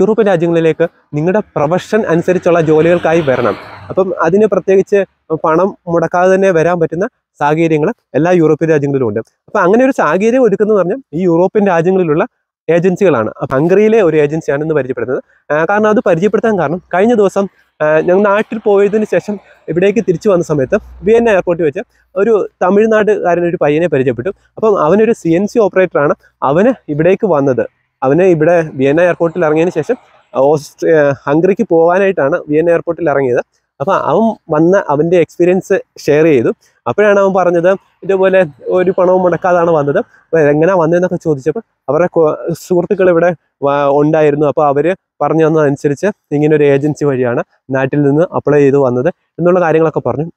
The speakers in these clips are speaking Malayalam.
യൂറോപ്യൻ രാജ്യങ്ങളിലേക്ക് നിങ്ങളുടെ പ്രൊഫഷൻ അനുസരിച്ചുള്ള ജോലികൾക്കായി വരണം അപ്പം അതിന് പ്രത്യേകിച്ച് പണം മുടക്കാതെ തന്നെ വരാൻ പറ്റുന്ന സാഹചര്യങ്ങൾ എല്ലാ യൂറോപ്യൻ രാജ്യങ്ങളിലും ഉണ്ട് അപ്പം അങ്ങനെ ഒരു സാഹചര്യം ഒരുക്കുന്നതെന്ന് പറഞ്ഞാൽ ഈ യൂറോപ്യൻ രാജ്യങ്ങളിലുള്ള ഏജൻസികളാണ് ഹംഗറിയിലെ ഒരു ഏജൻസിയാണ് ഇന്ന് പരിചയപ്പെടുന്നത് കാരണം അത് പരിചയപ്പെടുത്താൻ കാരണം കഴിഞ്ഞ ദിവസം ഞങ്ങൾ നാട്ടിൽ പോയതിന് ശേഷം ഇവിടേക്ക് തിരിച്ചു വന്ന സമയത്ത് വിയന്ന എയർപോർട്ടിൽ വെച്ച് ഒരു തമിഴ്നാട്ടുകാരൻ ഒരു പയ്യനെ പരിചയപ്പെട്ടു അപ്പം അവനൊരു സി എൻ സി ഓപ്പറേറ്ററാണ് അവന് ഇവിടേക്ക് വന്നത് അവന് ഇവിടെ വിയന്ന എയർപോർട്ടിൽ ഇറങ്ങിയതിന് ശേഷം ഓസ്ട്രിയ ഹംഗറിക്ക് പോകാനായിട്ടാണ് വിയന്ന എയർപോർട്ടിൽ ഇറങ്ങിയത് അപ്പോൾ അവൻ വന്ന അവൻ്റെ എക്സ്പീരിയൻസ് ഷെയർ ചെയ്തു അപ്പോഴാണ് അവൻ പറഞ്ഞത് ഇതുപോലെ ഒരു പണവും മുടക്കാതാണ് വന്നത് അപ്പോൾ എങ്ങനെ വന്നതെന്നൊക്കെ ചോദിച്ചപ്പോൾ അവരുടെ സുഹൃത്തുക്കൾ ഇവിടെ ഉണ്ടായിരുന്നു അപ്പോൾ അവർ പറഞ്ഞു തന്നതനുസരിച്ച് ഇങ്ങനെ ഒരു ഏജൻസി വഴിയാണ് നാട്ടിൽ നിന്ന് അപ്ലൈ ചെയ്ത് വന്നത് എന്നുള്ള കാര്യങ്ങളൊക്കെ പറഞ്ഞു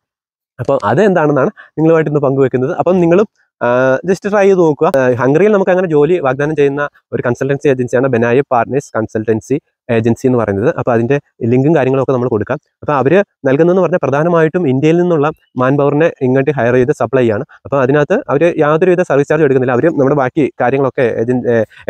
അപ്പം അതെന്താണെന്നാണ് നിങ്ങളുമായിട്ട് ഇന്ന് പങ്കുവെക്കുന്നത് അപ്പം നിങ്ങളും ജസ്റ്റ് ട്രൈ ചെയ്ത് നോക്കുക ഹംഗറിയിൽ നമുക്ക് അങ്ങനെ ജോലി വാഗ്ദാനം ചെയ്യുന്ന ഒരു കൺസൾട്ടൻസി ഏജൻസിയാണ് ബെനായി പാർട്നേഴ്സ് കൺസൾട്ടൻസി ഏജൻസി എന്ന് പറയുന്നത് അപ്പോൾ അതിൻ്റെ ലിങ്കും കാര്യങ്ങളൊക്കെ നമ്മൾ കൊടുക്കാം അപ്പോൾ അവർ നൽകുന്നതെന്ന് പറഞ്ഞാൽ പ്രധാനമായിട്ടും ഇന്ത്യയിൽ നിന്നുള്ള മാൻ പവറിനെ ഇങ്ങോട്ട് ഹയർ ചെയ്ത് സപ്ലൈ ആണ് അപ്പോൾ അതിനകത്ത് അവർ യാതൊരുവിധ സർവീസ് ചാർജ് എടുക്കുന്നില്ല അവർ നമ്മുടെ ബാക്കി കാര്യങ്ങളൊക്കെ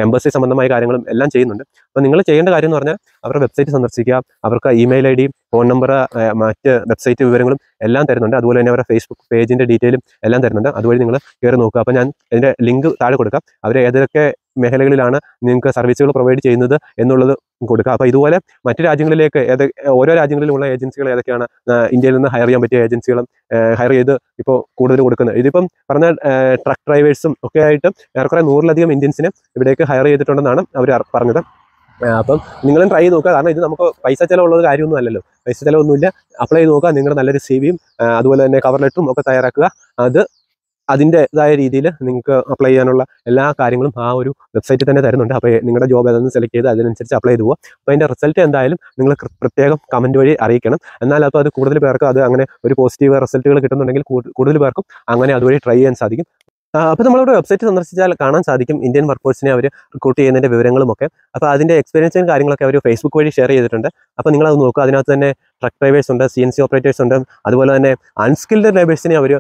എംബസി സംബന്ധമായ കാര്യങ്ങളും എല്ലാം ചെയ്യുന്നുണ്ട് അപ്പോൾ നിങ്ങൾ ചെയ്യേണ്ട കാര്യം എന്ന് പറഞ്ഞാൽ അവരുടെ വെബ്സൈറ്റ് സന്ദർശിക്കുക അവർക്ക് ഇമെയിൽ ഐ ഫോൺ നമ്പർ മറ്റ് വെബ്സൈറ്റ് വിവരങ്ങളും എല്ലാം തരുന്നുണ്ട് അതുപോലെ തന്നെ അവരുടെ ഫേസ്ബുക്ക് പേജിൻ്റെ ഡീറ്റെയിലും എല്ലാം തരുന്നുണ്ട് അതുവഴി നിങ്ങൾ കയറി നോക്കുക അപ്പോൾ ഞാൻ അതിൻ്റെ ലിങ്ക് താഴെ കൊടുക്കാം അവർ ഏതൊക്കെ മേഖലകളിലാണ് നിങ്ങൾക്ക് സർവീസുകൾ പ്രൊവൈഡ് ചെയ്യുന്നത് എന്നുള്ളത് കൊടുക്കുക അപ്പോൾ ഇതുപോലെ മറ്റു രാജ്യങ്ങളിലേക്ക് ഏത് ഓരോ രാജ്യങ്ങളിലുമുള്ള ഏജൻസികൾ ഏതൊക്കെയാണ് ഇന്ത്യയിൽ നിന്ന് ഹയർ ചെയ്യാൻ പറ്റിയ ഏജൻസികളും ഹയർ ചെയ്ത് ഇപ്പോൾ കൂടുതൽ കൊടുക്കുന്നത് ഇതിപ്പം പറഞ്ഞ ട്രക്ക് ഡ്രൈവേഴ്സും ഒക്കെ ആയിട്ട് ഏറെക്കുറെ നൂറിലധികം ഇന്ത്യൻസിനെ ഇവിടേക്ക് ഹയർ ചെയ്തിട്ടുണ്ടെന്നാണ് അവർ പറഞ്ഞത് അപ്പം നിങ്ങളും ട്രൈ ചെയ്ത് നോക്കുക കാരണം ഇത് നമുക്ക് പൈസ ചിലവുള്ളത് കാര്യമൊന്നും അല്ലല്ലോ പൈസ ചിലവൊന്നുമില്ല അപ്ലൈ ചെയ്ത് നോക്കുക നിങ്ങളുടെ നല്ലൊരു സി അതുപോലെ തന്നെ കവർ ലെറ്ററും ഒക്കെ തയ്യാറാക്കുക അത് അതിൻ്റെതായ രീതിയിൽ നിങ്ങൾക്ക് അപ്ലൈ ചെയ്യാനുള്ള എല്ലാ കാര്യങ്ങളും ആ ഒരു വെബ്സൈറ്റിൽ തന്നെ തരുന്നുണ്ട് അപ്പോൾ നിങ്ങളുടെ ജോബ് ഏതെന്ന് സെലക്ട് ചെയ്ത് അതിനനുസരിച്ച് അപ്ലൈ ചെയ്ത് പോവുക അപ്പോൾ അതിൻ്റെ റിസൾട്ട് എന്തായാലും നിങ്ങൾ പ്രത്യേകം കമൻറ്റ് വഴി അറിയിക്കണം എന്നാൽ അപ്പോൾ അത് കൂടുതൽ പേർക്ക് അത് അങ്ങനെ ഒരു പോസിറ്റീവ് റിസൾട്ടുകൾ കിട്ടുന്നുണ്ടെങ്കിൽ കൂടുതൽ പേർക്കും അങ്ങനെ അതുവഴി ട്രൈ ചെയ്യാൻ സാധിക്കും അപ്പോൾ നമ്മളിവിടെ വെബ്സൈറ്റ് സന്ദർശിച്ചാൽ കാണാൻ സാധിക്കും ഇന്ത്യൻ വർക്കോഴ്സിനെ അവർ റിക്രൂട്ട് ചെയ്യുന്നതിൻ്റെ വിവരങ്ങളുമൊക്കെ അപ്പോൾ അതിൻ്റെ എക്സ്പീരിയൻസും കാര്യങ്ങളൊക്കെ അവർ ഫേസ്ബുക്ക് വഴി ഷെയർ ചെയ്തിട്ടുണ്ട് അപ്പോൾ നിങ്ങളത് നോക്കുക അതിനകത്ത് തന്നെ ട്രക്ക് ഡ്രൈവേഴ്സ് ഉണ്ട് സി എൻ സി ഓപ്പറേറ്റേഴ്സ് ഉണ്ട് അതുപോലെ തന്നെ അൺസ്കിൽഡ് ലേബേഴ്സിനെ അവർ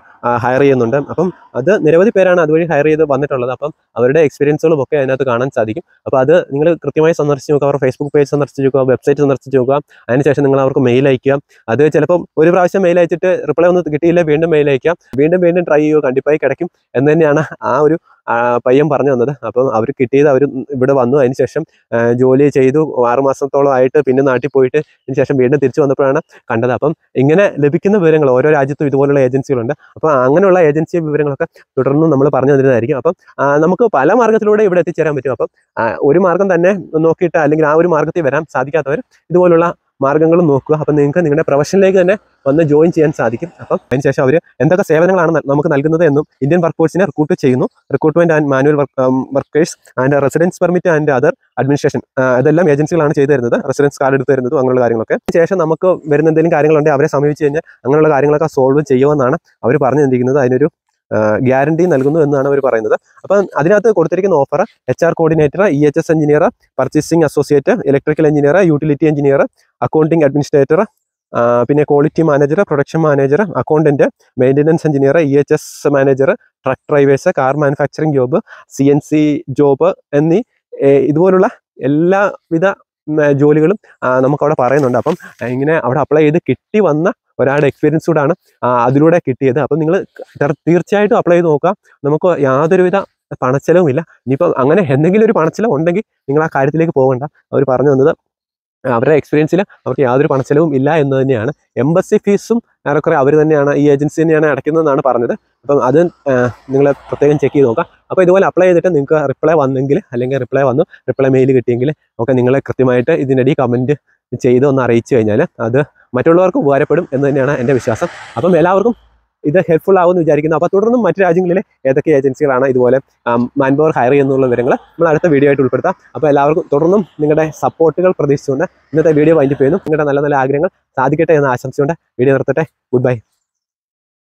ഹയർ ചെയ്യുന്നുണ്ട് അപ്പം അത് നിരവധി പേരാണ് അതുവഴി ഹയർ ചെയ്ത് വന്നിട്ടുള്ളത് അപ്പം അവരുടെ എക്സ്പീരിയൻസുകളും ഒക്കെ അതിനകത്ത് കാണാൻ സാധിക്കും അപ്പോൾ അത് നിങ്ങൾ കൃത്യമായി സന്ദർശിച്ച് നോക്കുക അവർ ഫേസ്ബുക്ക് പേജ് സന്ദർശിച്ച് നോക്കുക വെബ്സൈറ്റ് സന്ദർശിച്ച് നോക്കുക അതിനുശേഷം നിങ്ങൾ അവർക്ക് മെയിൽ അയക്കുക അത് ചിലപ്പം ഒരു പ്രാവശ്യം മെയിൽ അയച്ചിട്ട് റിപ്ലൈ ഒന്നും കിട്ടിയില്ല വീണ്ടും മെയിൽ അയക്കുക വീണ്ടും വീണ്ടും ട്രൈ ചെയ്യുക കണ്ടിപ്പായി കിടക്കും എന്ന് തന്നെയാണ് ആ ഒരു പയ്യൻ പറഞ്ഞു തന്നത് അപ്പം അവർ കിട്ടിയത് അവർ ഇവിടെ വന്നു ശേഷം ജോലി ചെയ്തു ആറുമാസത്തോളം ആയിട്ട് പിന്നെ നാട്ടിൽ പോയിട്ട് ശേഷം വീണ്ടും തിരിച്ചു വന്നപ്പോഴാണ് കണ്ടത് അപ്പം ഇങ്ങനെ ലഭിക്കുന്ന വിവരങ്ങൾ ഓരോ രാജ്യത്തും ഇതുപോലുള്ള ഏജൻസികളുണ്ട് അപ്പം അങ്ങനെയുള്ള ഏജൻസി വിവരങ്ങളൊക്കെ തുടർന്നും നമ്മൾ പറഞ്ഞു തരുന്നതായിരിക്കും അപ്പം നമുക്ക് പല മാർഗത്തിലൂടെ ഇവിടെ എത്തിച്ചേരാൻ പറ്റും അപ്പം ഒരു മാർഗം തന്നെ നോക്കിയിട്ട് അല്ലെങ്കിൽ ആ ഒരു മാർഗത്തിൽ വരാൻ സാധിക്കാത്തവർ ഇതുപോലുള്ള മാർഗ്ഗങ്ങളും നോക്കുക അപ്പം നിങ്ങൾക്ക് നിങ്ങളുടെ പ്രൊഫഷനിലേക്ക് തന്നെ വന്ന് ജോയിൻ ചെയ്യാൻ സാധിക്കും അപ്പം അതിനുശേഷം അവർ എന്തൊക്കെ സേവനങ്ങളാണ് നമുക്ക് നൽകുന്നത് എന്നും ഇന്ത്യൻ ഫോഴ്സിനെ റിക്രൂട്ട് ചെയ്യുന്നു recruitment and manual workers and residence permit and other administration അതെല്ലാം ഏജൻസികളാണ് ചെയ്തു തരുന്നത് റെസിഡൻസ് കാർഡ് എടുത്ത് തരുന്നതും അങ്ങനെയുള്ള കാര്യങ്ങളൊക്കെ ശേഷം നമുക്ക് വരുന്ന എന്തെങ്കിലും കാര്യങ്ങളുണ്ടെങ്കിൽ അവരെ സമീപിച്ച് കഴിഞ്ഞാൽ അങ്ങനെയുള്ള കാര്യങ്ങളൊക്കെ സോൾവ് ചെയ്യുമെന്നാണ് അവർ പറഞ്ഞു തന്നിരിക്കുന്നത് അതിനൊരു ഗ്യാരണ്ടി നൽകുന്നു എന്നാണ് അവർ പറയുന്നത് അപ്പം അതിനകത്ത് കൊടുത്തിരിക്കുന്ന offer H R coordinator E H S engineer purchasing associate electrical engineer utility engineer accounting administrator പിന്നെ quality manager production manager accountant maintenance engineer E H S manager truck drivers car manufacturing job C N C job എന്നീ ഇതുപോലുള്ള എല്ലാവിധ ജോലികളും നമുക്കവിടെ പറയുന്നുണ്ട് അപ്പം ഇങ്ങനെ അവിടെ അപ്ലൈ ചെയ്ത് കിട്ടി വന്ന ഒരാളുടെ എക്സ്പീരിയൻസ് കൂടാണ് അതിലൂടെ കിട്ടിയത് അപ്പം നിങ്ങൾ തീർച്ചയായിട്ടും അപ്ലൈ ചെയ്ത് നോക്കുക നമുക്ക് യാതൊരുവിധ ഇല്ല ഇനിയിപ്പം അങ്ങനെ എന്തെങ്കിലും ഒരു പണച്ചെലവ് ഉണ്ടെങ്കിൽ നിങ്ങൾ ആ കാര്യത്തിലേക്ക് പോകണ്ട അവർ പറഞ്ഞു തന്നത് അവരുടെ എക്സ്പീരിയൻസിൽ അവർക്ക് യാതൊരു പണച്ചെലവും ഇല്ല എന്ന് തന്നെയാണ് എംബസി ഫീസും ഏറെക്കുറെ അവർ തന്നെയാണ് ഈ ഏജൻസി തന്നെയാണ് അടയ്ക്കുന്നതെന്നാണ് പറഞ്ഞത് അപ്പം അത് നിങ്ങൾ പ്രത്യേകം ചെക്ക് ചെയ്ത് നോക്കാം അപ്പോൾ ഇതുപോലെ അപ്ലൈ ചെയ്തിട്ട് നിങ്ങൾക്ക് റിപ്ലൈ വന്നെങ്കിൽ അല്ലെങ്കിൽ റിപ്ലൈ വന്നു റിപ്ലൈ മെയിൽ കിട്ടിയെങ്കിൽ ഒക്കെ നിങ്ങളെ കൃത്യമായിട്ട് ഇതിനിടയിൽ കമൻറ്റ് ചെയ്തൊന്ന് ഒന്ന് അറിയിച്ചു കഴിഞ്ഞാൽ അത് മറ്റുള്ളവർക്ക് ഉപകാരപ്പെടും എന്ന് തന്നെയാണ് എൻ്റെ വിശ്വാസം അപ്പം എല്ലാവർക്കും ഇത് ഹെൽപ്ഫുൾ ആകുമെന്ന് വിചാരിക്കുന്നു അപ്പോൾ തുടർന്നും മറ്റ് രാജ്യങ്ങളിലെ ഏതൊക്കെ ഏജൻസികളാണ് ഇതുപോലെ മാൻ പവർ ഹയർ ചെയ്യുന്നുള്ള വിവരങ്ങൾ നമ്മൾ അടുത്ത വീഡിയോ ആയിട്ട് ഉൾപ്പെടുത്താം അപ്പോൾ എല്ലാവർക്കും തുടർന്നും നിങ്ങളുടെ സപ്പോർട്ടുകൾ പ്രതീക്ഷിച്ചുകൊണ്ട് ഇന്നത്തെ വീഡിയോ വൈൻഡപ്പ് ചെയ്യുന്നു നിങ്ങളുടെ നല്ല നല്ല ആഗ്രഹങ്ങൾ സാധിക്കട്ടെ എന്ന ആശംസയുണ്ട് വീഡിയോ നിർത്തട്ടെ ഗുഡ് ബൈ